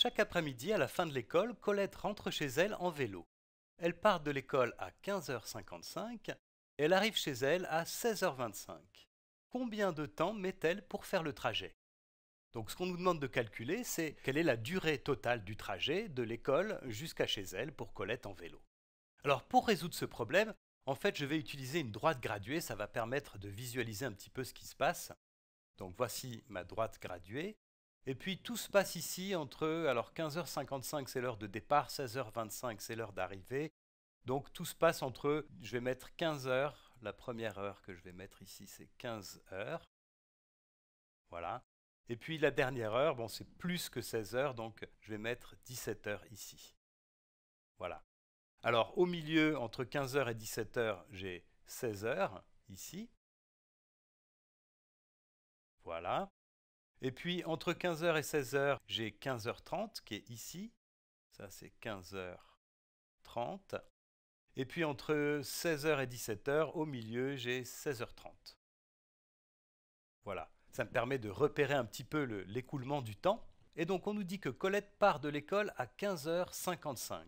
Chaque après-midi, à la fin de l'école, Colette rentre chez elle en vélo. Elle part de l'école à 15h55 et elle arrive chez elle à 16h25. Combien de temps met-elle pour faire le trajet Donc ce qu'on nous demande de calculer, c'est quelle est la durée totale du trajet de l'école jusqu'à chez elle pour Colette en vélo. Alors pour résoudre ce problème, en fait je vais utiliser une droite graduée, ça va permettre de visualiser un petit peu ce qui se passe. Donc voici ma droite graduée. Et puis tout se passe ici entre, alors 15h55 c'est l'heure de départ, 16h25 c'est l'heure d'arrivée. Donc tout se passe entre, je vais mettre 15h, la première heure que je vais mettre ici c'est 15h. Voilà. Et puis la dernière heure, c'est plus que 16h, donc je vais mettre 17h ici. Voilà. Alors au milieu, entre 15h et 17h, j'ai 16h ici. Voilà. Et puis entre 15h et 16h, j'ai 15h30 qui est ici. Ça, c'est 15h30. Et puis entre 16h et 17h, au milieu, j'ai 16h30. Voilà, ça me permet de repérer un petit peu l'écoulement du temps. Et donc on nous dit que Colette part de l'école à 15h55.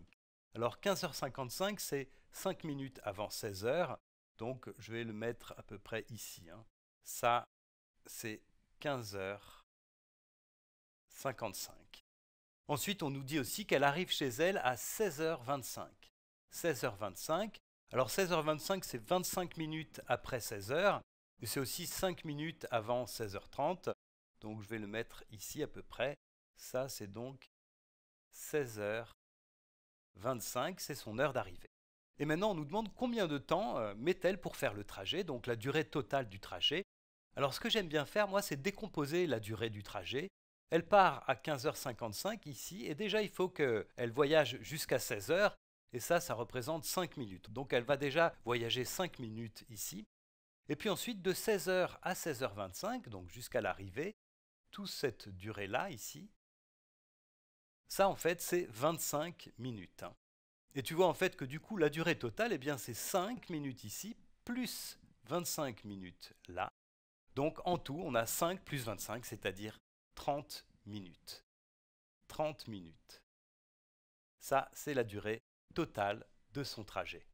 Alors 15h55, c'est 5 minutes avant 16h. Donc je vais le mettre à peu près ici. Hein. Ça, c'est 15 h 55. Ensuite, on nous dit aussi qu'elle arrive chez elle à 16h25. 16h25. Alors 16h25, c'est 25 minutes après 16h. Et c'est aussi 5 minutes avant 16h30. Donc je vais le mettre ici à peu près. Ça, c'est donc 16h25. C'est son heure d'arrivée. Et maintenant, on nous demande combien de temps euh, met-elle pour faire le trajet, donc la durée totale du trajet. Alors ce que j'aime bien faire, moi, c'est décomposer la durée du trajet elle part à 15h55 ici, et déjà il faut qu'elle voyage jusqu'à 16h, et ça, ça représente 5 minutes. Donc elle va déjà voyager 5 minutes ici. Et puis ensuite, de 16h à 16h25, donc jusqu'à l'arrivée, toute cette durée-là ici, ça en fait c'est 25 minutes. Et tu vois en fait que du coup la durée totale, eh bien c'est 5 minutes ici, plus 25 minutes là. Donc en tout, on a 5 plus 25, c'est-à-dire 30 minutes. 30 minutes. Ça, c'est la durée totale de son trajet.